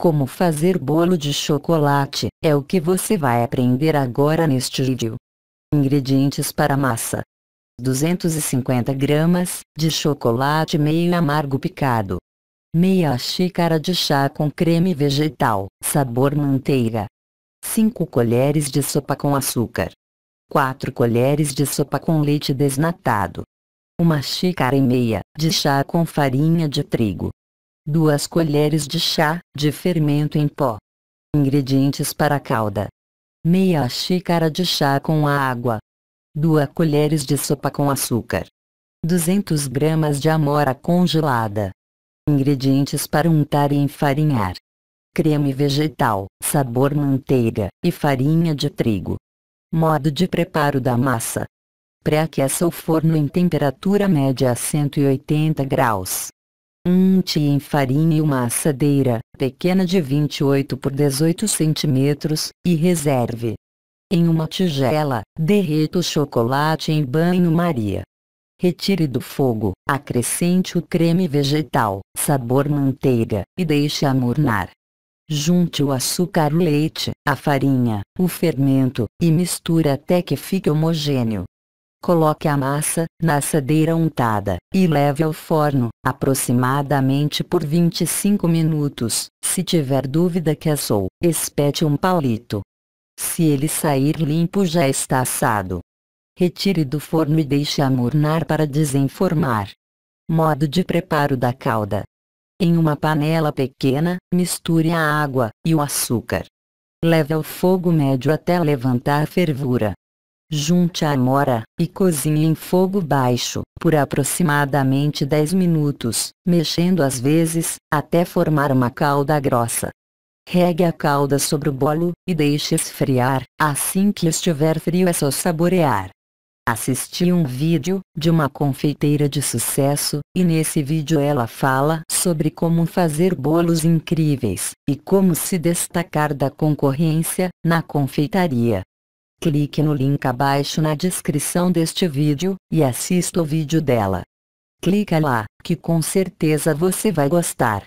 Como fazer bolo de chocolate, é o que você vai aprender agora neste vídeo. Ingredientes para massa. 250 gramas de chocolate meio amargo picado. Meia xícara de chá com creme vegetal, sabor manteiga. 5 colheres de sopa com açúcar. 4 colheres de sopa com leite desnatado. Uma xícara e meia de chá com farinha de trigo. 2 colheres de chá de fermento em pó. Ingredientes para a calda: meia xícara de chá com água, 2 colheres de sopa com açúcar, 200 gramas de amora congelada. Ingredientes para untar e enfarinhar: creme vegetal, sabor manteiga e farinha de trigo. Modo de preparo da massa: pré-aqueça o forno em temperatura média a 180 graus unte ti enfarinhe uma assadeira, pequena de 28 por 18 cm, e reserve. Em uma tigela, derreta o chocolate em banho-maria. Retire do fogo, acrescente o creme vegetal, sabor manteiga, e deixe amornar. Junte o açúcar, o leite, a farinha, o fermento, e misture até que fique homogêneo. Coloque a massa, na assadeira untada, e leve ao forno, aproximadamente por 25 minutos. Se tiver dúvida que assou, espete um palito. Se ele sair limpo já está assado. Retire do forno e deixe amornar para desenformar. Modo de preparo da calda. Em uma panela pequena, misture a água e o açúcar. Leve ao fogo médio até levantar a fervura. Junte a amora e cozinhe em fogo baixo por aproximadamente 10 minutos, mexendo às vezes, até formar uma calda grossa. Regue a calda sobre o bolo e deixe esfriar, assim que estiver frio é só saborear. Assisti um vídeo de uma confeiteira de sucesso e nesse vídeo ela fala sobre como fazer bolos incríveis e como se destacar da concorrência na confeitaria. Clique no link abaixo na descrição deste vídeo, e assista o vídeo dela. Clica lá, que com certeza você vai gostar.